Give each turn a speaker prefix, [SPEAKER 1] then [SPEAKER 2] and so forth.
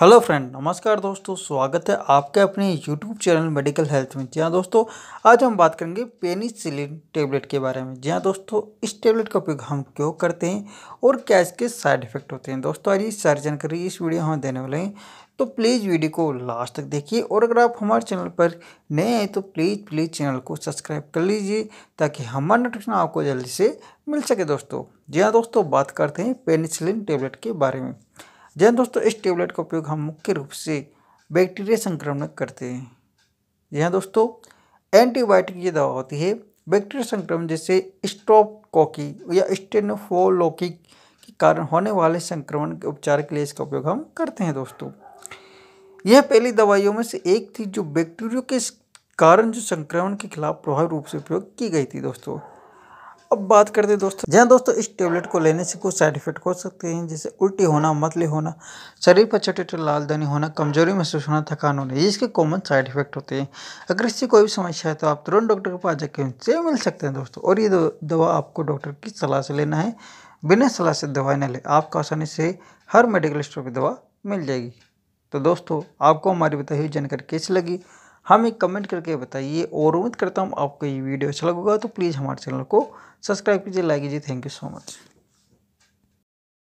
[SPEAKER 1] hello friend नमस्कार दोस्तों स्वागत है आपके अपने यूट्यूब चैनल मेडिकल हेल्थ में जी हाँ दोस्तों आज हम बात करेंगे पेनिसिलिन टेबलेट के बारे में जी हाँ दोस्तों इस टेबलेट का उपयोग हम क्यों करते हैं और क्या इसके साइड इफेक्ट होते हैं दोस्तों आज इस सारी जानकारी इस वीडियो हम देने वाले हैं तो प्लीज़ वीडियो को लास्ट तक देखिए और अगर आप हमारे चैनल पर नए हैं तो प्लीज़ प्लीज़ चैनल को सब्सक्राइब कर लीजिए ताकि हमारा नोटिफिकेशन आपको जल्दी से मिल सके दोस्तों जी हाँ दोस्तों बात करते हैं पेनिसिलिन टेबलेट के बारे में जैन दोस्तों इस टेबलेट का उपयोग हम मुख्य रूप से बैक्टीरिया संक्रमण करते हैं जी हाँ दोस्तों एंटीबायोटिक ये दवा होती है बैक्टीरिया संक्रमण जैसे स्ट्रोपकॉकी या स्टेनोफोलोकिक के कारण होने वाले संक्रमण के उपचार के लिए इसका उपयोग हम करते हैं दोस्तों यह पहली दवाइयों में से एक थी जो बैक्टीरियो के कारण जो संक्रमण के खिलाफ प्रभावी रूप से उपयोग की गई थी दोस्तों अब बात करते हैं दोस्तों जहाँ दोस्तों इस टेबलेट को लेने से कुछ साइड इफेक्ट हो सकते हैं जैसे उल्टी होना मतली होना शरीर पर छोटे छोटे लाल दानी होना कमजोरी महसूस होना थकान होना इसके कॉमन साइड इफेक्ट होते हैं अगर इससे कोई भी समस्या है तो आप तुरंत डॉक्टर के पास जाके उनसे मिल सकते हैं दोस्तों और ये दवा आपको डॉक्टर की सलाह से लेना है बिना सलाह से दवाई न ले आपको आसानी से हर मेडिकल स्टोर पर दवा मिल जाएगी तो दोस्तों आपको हमारी बताई हुई जानकारी कैसी लगी हमें हाँ, कमेंट करके बताइए और उम्मीद करता हूँ आपको ये वीडियो अच्छा लगेगा तो प्लीज़ हमारे चैनल को सब्सक्राइब कीजिए लाइक कीजिए थैंक यू सो मच